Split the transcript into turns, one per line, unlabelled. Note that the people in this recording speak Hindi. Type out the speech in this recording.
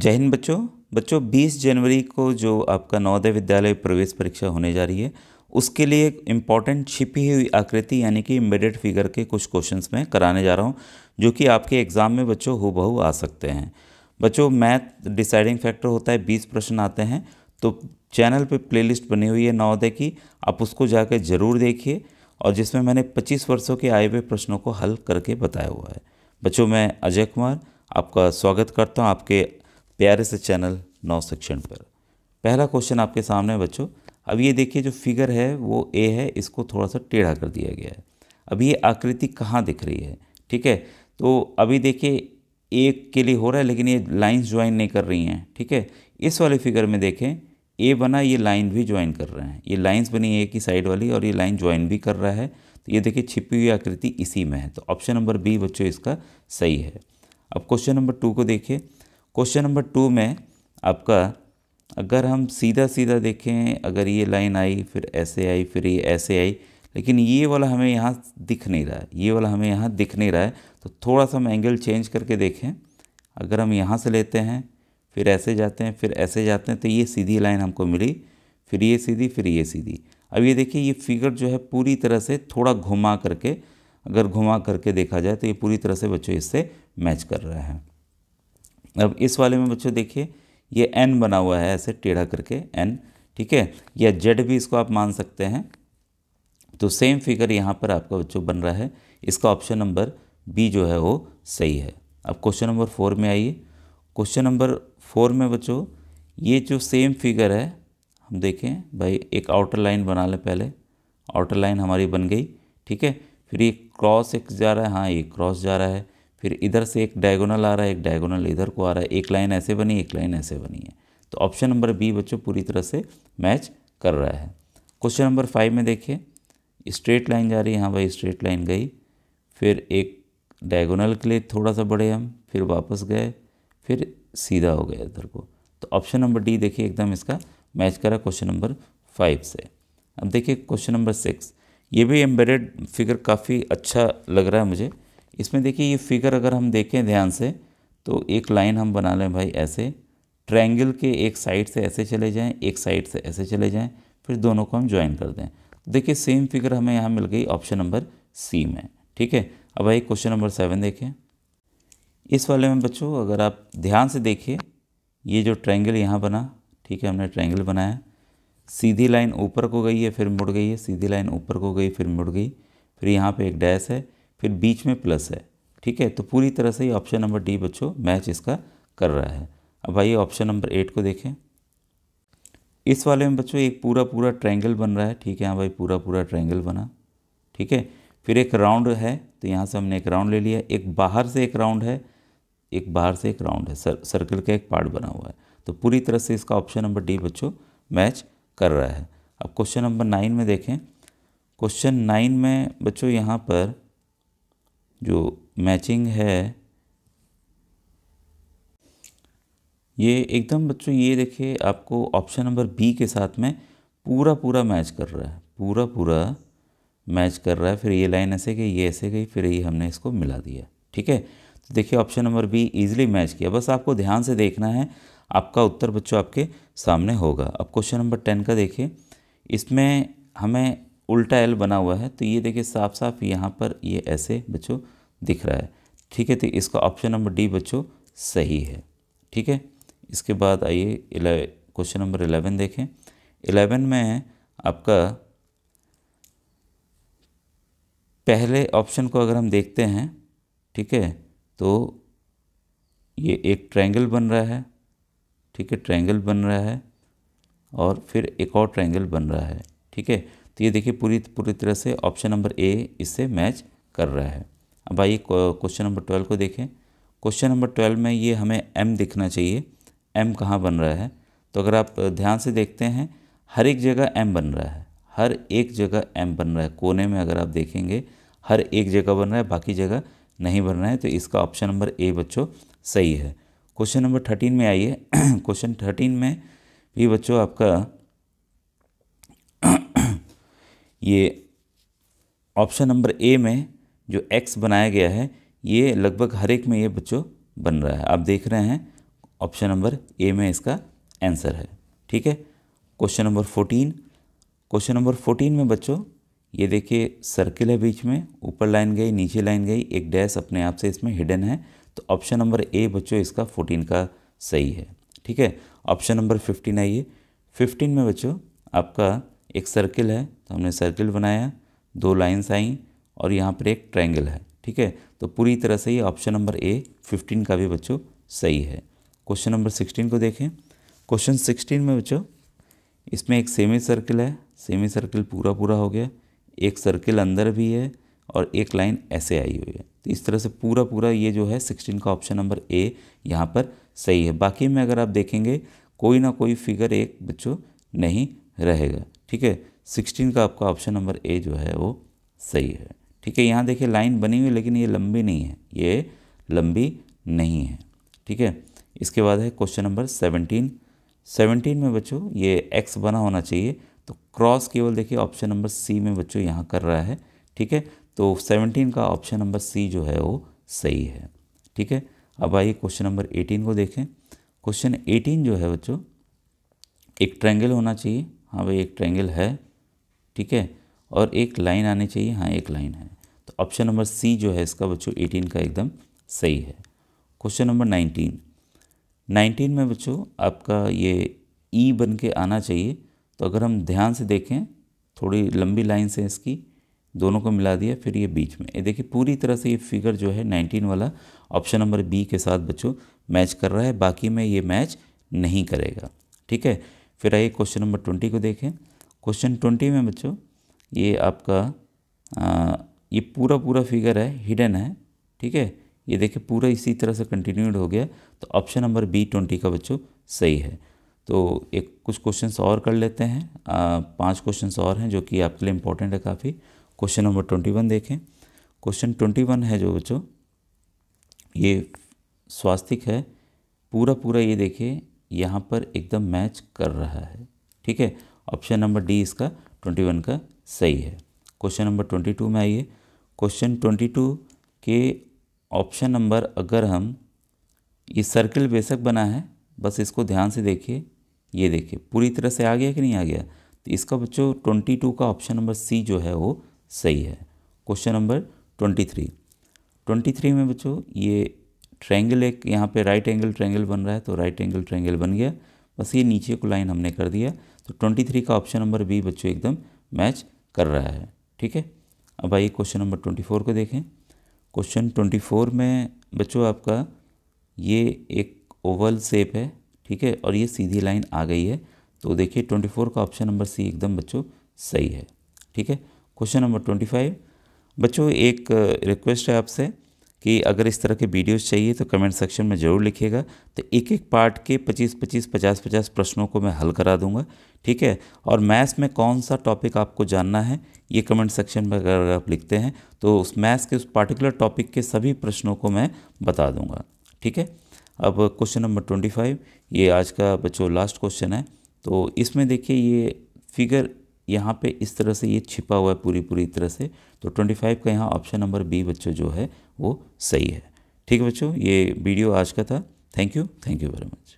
जय हिंद बच्चों बच्चों 20 जनवरी को जो आपका नवोदय विद्यालय प्रवेश परीक्षा होने जा रही है उसके लिए एक इम्पॉर्टेंट छिपी हुई आकृति यानी कि इम्बेडेड फिगर के कुछ क्वेश्चंस में कराने जा रहा हूँ जो कि आपके एग्ज़ाम में बच्चों हु आ सकते हैं बच्चों मैथ डिसाइडिंग फैक्टर होता है बीस प्रश्न आते हैं तो चैनल पर प्ले बनी हुई है नवोदय की आप उसको जाकर ज़रूर देखिए और जिसमें मैंने पच्चीस वर्षों के आए हुए प्रश्नों को हल करके बताया हुआ है बच्चों मैं अजय कुमार आपका स्वागत करता हूँ आपके प्यारे से चैनल नौ सेक्शन पर पहला क्वेश्चन आपके सामने है बच्चों अब ये देखिए जो फिगर है वो ए है इसको थोड़ा सा टेढ़ा कर दिया गया है अब ये आकृति कहाँ दिख रही है ठीक है तो अभी देखिए एक के लिए हो रहा है लेकिन ये लाइंस ज्वाइन नहीं कर रही हैं ठीक है इस वाले फिगर में देखें ए बना ये लाइन भी ज्वाइन कर रहे हैं ये लाइंस बनी एक ही साइड वाली और ये लाइन ज्वाइन भी कर रहा है तो ये देखिए छिपी हुई आकृति इसी में है तो ऑप्शन नंबर बी बच्चों इसका सही है अब क्वेश्चन नंबर टू को देखिए क्वेश्चन नंबर टू में आपका अगर हम सीधा सीधा देखें अगर ये लाइन आई फिर ऐसे आई फिर ये ऐसे आई लेकिन ये वाला हमें यहाँ दिख नहीं रहा है ये वाला हमें यहाँ दिख नहीं रहा है तो थोड़ा सा हम एंगल चेंज करके देखें अगर हम यहाँ से लेते हैं फिर ऐसे जाते हैं फिर ऐसे जाते हैं तो ये सीधी लाइन हमको मिली फिर ये सीधी फिर ये सीधी अब ये देखिए ये फिगर जो है पूरी तरह से थोड़ा घुमा करके अगर घुमा करके देखा जाए तो ये पूरी तरह से बच्चों इससे मैच कर रहे हैं अब इस वाले में बच्चों देखिए ये एन बना हुआ है ऐसे टेढ़ा करके एन ठीक है या जेड भी इसको आप मान सकते हैं तो सेम फिगर यहाँ पर आपका बच्चों बन रहा है इसका ऑप्शन नंबर बी जो है वो सही है अब क्वेश्चन नंबर फोर में आइए क्वेश्चन नंबर फोर में बच्चों ये जो सेम फिगर है हम देखें भाई एक आउटर लाइन बना लें पहले आउटर लाइन हमारी बन गई ठीक है फिर ये क्रॉस एक जा रहा है हाँ ये क्रॉस जा रहा है फिर इधर से एक डायगोनल आ रहा है एक डायगोनल इधर को आ रहा है एक लाइन ऐसे बनी एक लाइन ऐसे बनी है तो ऑप्शन नंबर बी बच्चों पूरी तरह से मैच कर रहा है क्वेश्चन नंबर फाइव में देखिए स्ट्रेट लाइन जा रही है हाँ भाई स्ट्रेट लाइन गई फिर एक डायगोनल के लिए थोड़ा सा बढ़े हम फिर वापस गए फिर सीधा हो गया इधर को तो ऑप्शन नंबर डी देखिए एकदम इसका मैच करा क्वेश्चन नंबर फाइव से अब देखिए क्वेश्चन नंबर सिक्स ये भी एम्बेडेड फिगर काफ़ी अच्छा लग रहा है मुझे इसमें देखिए ये फिगर अगर हम देखें ध्यान से तो एक लाइन हम बना लें भाई ऐसे ट्रायंगल के एक साइड से ऐसे चले जाएं एक साइड से ऐसे चले जाएं फिर दोनों को हम ज्वाइन कर दें देखिए सेम फिगर हमें यहाँ मिल गई ऑप्शन नंबर सी में ठीक है अब भाई क्वेश्चन नंबर सेवन देखें इस वाले में बच्चों अगर आप ध्यान से देखिए ये जो ट्रैंगल यहाँ बना ठीक है हमने ट्रैंगल बनाया सीधी लाइन ऊपर को गई है फिर मुड़ गई है सीधी लाइन ऊपर को गई फिर मुड़ गई फिर यहाँ पे एक डैश है फिर बीच में प्लस है ठीक है तो पूरी तरह से ये ऑप्शन नंबर डी बच्चों मैच इसका कर रहा है अब आइए ऑप्शन नंबर एट को देखें इस वाले में बच्चों एक पूरा पूरा ट्रायंगल बन रहा है ठीक है हाँ भाई पूरा पूरा ट्रायंगल बना ठीक है फिर एक राउंड है तो यहाँ से हमने एक राउंड ले लिया एक बाहर से एक राउंड है एक बाहर से एक राउंड है सर सर्कल का एक पार्ट बना हुआ है तो पूरी तरह से इसका ऑप्शन नंबर डी बच्चों मैच कर रहा है अब क्वेश्चन नंबर नाइन में देखें क्वेश्चन नाइन में बच्चों यहाँ पर जो मैचिंग है ये एकदम बच्चों ये देखिए आपको ऑप्शन नंबर बी के साथ में पूरा पूरा मैच कर रहा है पूरा पूरा मैच कर रहा है फिर ये लाइन ऐसे गई ये ऐसे गई फिर ये हमने इसको मिला दिया ठीक है तो देखिए option number B easily match किया बस आपको ध्यान से देखना है आपका उत्तर बच्चों आपके सामने होगा अब क्वेश्चन नंबर टेन का देखिए इसमें हमें उल्टा एल बना हुआ है तो ये देखिए साफ साफ यहाँ पर ये ऐसे बच्चों दिख रहा है ठीक है तो इसका ऑप्शन नंबर डी बच्चों सही है ठीक है इसके बाद आइए क्वेश्चन नंबर इलेवन देखें इलेवन में आपका पहले ऑप्शन को अगर हम देखते हैं ठीक है तो ये एक ट्रायंगल बन रहा है ठीक है ट्रायंगल बन रहा है और फिर एक और ट्रायंगल बन रहा है ठीक है तो ये देखिए पूरी पूरी तरह से ऑप्शन नंबर ए इससे मैच कर रहा है अब आइए क्वेश्चन नंबर ट्वेल्व को देखें क्वेश्चन नंबर ट्वेल्व में ये हमें एम दिखना चाहिए एम कहाँ बन रहा है तो अगर आप ध्यान से देखते हैं हर एक जगह एम बन रहा है हर एक जगह एम बन रहा है कोने में अगर आप देखेंगे हर एक जगह बन रहा है बाकी जगह नहीं बन रहा है तो इसका ऑप्शन नंबर ए बच्चों सही है क्वेश्चन नंबर थर्टीन में आइए क्वेश्चन थर्टीन में भी बच्चों आपका ये ऑप्शन नंबर ए में जो एक्स बनाया गया है ये लगभग हर एक में ये बच्चों बन रहा है आप देख रहे हैं ऑप्शन नंबर ए में इसका आंसर है ठीक है question number fourteen question number fourteen में बच्चों ये देखिए सर्किल है बीच में ऊपर लाइन गई नीचे लाइन गई एक डैश अपने आप से इसमें हिडन है तो ऑप्शन नंबर ए बच्चों इसका फोर्टीन का सही है ठीक है ऑप्शन नंबर फिफ्टीन आइए फिफ्टीन में बच्चों आपका एक सर्किल है तो हमने सर्किल बनाया दो लाइन्स आई और यहाँ पर एक ट्रायंगल है ठीक है तो पूरी तरह से ये ऑप्शन नंबर ए फिफ्टीन का भी बच्चों सही है क्वेश्चन नंबर सिक्सटीन को देखें क्वेश्चन सिक्सटीन में बच्चों इसमें एक सेमी सर्किल है सेमी सर्किल पूरा पूरा हो गया एक सर्किल अंदर भी है और एक लाइन ऐसे आई हुई है तो इस तरह से पूरा पूरा ये जो है सिक्सटीन का ऑप्शन नंबर ए यहाँ पर सही है बाकी में अगर आप देखेंगे कोई ना कोई फिगर एक बच्चों नहीं रहेगा ठीक है सिक्सटीन का आपका ऑप्शन नंबर ए जो है वो सही है ठीक है यहाँ देखिए लाइन बनी हुई लेकिन ये लंबी नहीं है ये लंबी नहीं है ठीक है इसके बाद है क्वेश्चन नंबर सेवनटीन सेवनटीन में बच्चों ये एक्स बना होना चाहिए तो क्रॉस केवल देखिए ऑप्शन नंबर सी में बच्चों यहाँ कर रहा है ठीक है तो सेवनटीन का ऑप्शन नंबर सी जो है वो सही है ठीक है अब आइए क्वेश्चन नंबर एटीन को देखें क्वेश्चन एटीन जो है बच्चों एक ट्रैंगल होना चाहिए हाँ भाई एक ट्रायंगल है ठीक है और एक लाइन आनी चाहिए हाँ एक लाइन है तो ऑप्शन नंबर सी जो है इसका बच्चों एटीन का एकदम सही है क्वेश्चन नंबर नाइनटीन नाइनटीन में बच्चों आपका ये ई e बन के आना चाहिए तो अगर हम ध्यान से देखें थोड़ी लंबी लाइन से इसकी दोनों को मिला दिया फिर ये बीच में ये देखिए पूरी तरह से ये फिगर जो है नाइनटीन वाला ऑप्शन नंबर बी के साथ बच्चों मैच कर रहा है बाकी में ये मैच नहीं करेगा ठीक है फिर आइए क्वेश्चन नंबर ट्वेंटी को देखें क्वेश्चन ट्वेंटी में बच्चों ये आपका आ, ये पूरा पूरा फिगर है हिडन है ठीक है ये देखिए पूरा इसी तरह से कंटिन्यूड हो गया तो ऑप्शन नंबर बी ट्वेंटी का बच्चों सही है तो एक कुछ क्वेश्चंस और कर लेते हैं पांच क्वेश्चंस और हैं जो कि आपके लिए इम्पोर्टेंट है काफ़ी क्वेश्चन नंबर ट्वेंटी वन देखें क्वेश्चन ट्वेंटी वन है जो बच्चों ये स्वास्तिक है पूरा पूरा ये देखिए यहाँ पर एकदम मैच कर रहा है ठीक है ऑप्शन नंबर डी इसका ट्वेंटी वन का सही है क्वेश्चन नंबर ट्वेंटी टू में आइए क्वेश्चन ट्वेंटी टू के ऑप्शन नंबर अगर हम ये सर्किल बेशक बना है बस इसको ध्यान से देखिए ये देखिए पूरी तरह से आ गया कि नहीं आ गया तो इसका बच्चों ट्वेंटी टू का ऑप्शन नंबर सी जो है वो सही है question number twenty three twenty three में बच्चों ये ट्रैंगल एक यहाँ पे राइट एंगल ट्रैंगल बन रहा है तो राइट एंगल ट्रैंगल बन गया बस ये नीचे को लाइन हमने कर दिया तो ट्वेंटी थ्री का ऑप्शन नंबर बी बच्चों एकदम मैच कर रहा है ठीक है अब आइए क्वेश्चन नंबर ट्वेंटी फोर को देखें क्वेश्चन ट्वेंटी फोर में बच्चों आपका ये एक ओवल शेप है ठीक है और ये सीधी लाइन आ गई है तो देखिए ट्वेंटी फोर का ऑप्शन नंबर सी एकदम बच्चों सही है ठीक है क्वेश्चन नंबर ट्वेंटी फाइव बच्चों एक रिक्वेस्ट है आपसे कि अगर इस तरह के वीडियोस चाहिए तो कमेंट सेक्शन में ज़रूर लिखिएगा तो एक एक पार्ट के 25 25 50 50 प्रश्नों को मैं हल करा दूंगा ठीक है और मैथ्स में कौन सा टॉपिक आपको जानना है ये कमेंट सेक्शन में अगर आप लिखते हैं तो उस मैथ्स के उस पार्टिकुलर टॉपिक के सभी प्रश्नों को मैं बता दूँगा ठीक है अब क्वेश्चन नंबर ट्वेंटी फाइव ये आज का बच्चों लास्ट क्वेश्चन है तो इसमें देखिए ये फिगर यहाँ पे इस तरह से ये छिपा हुआ है पूरी पूरी तरह से तो 25 का यहाँ ऑप्शन नंबर बी बच्चों जो है वो सही है ठीक है बच्चों ये वीडियो आज का था thank you thank you very much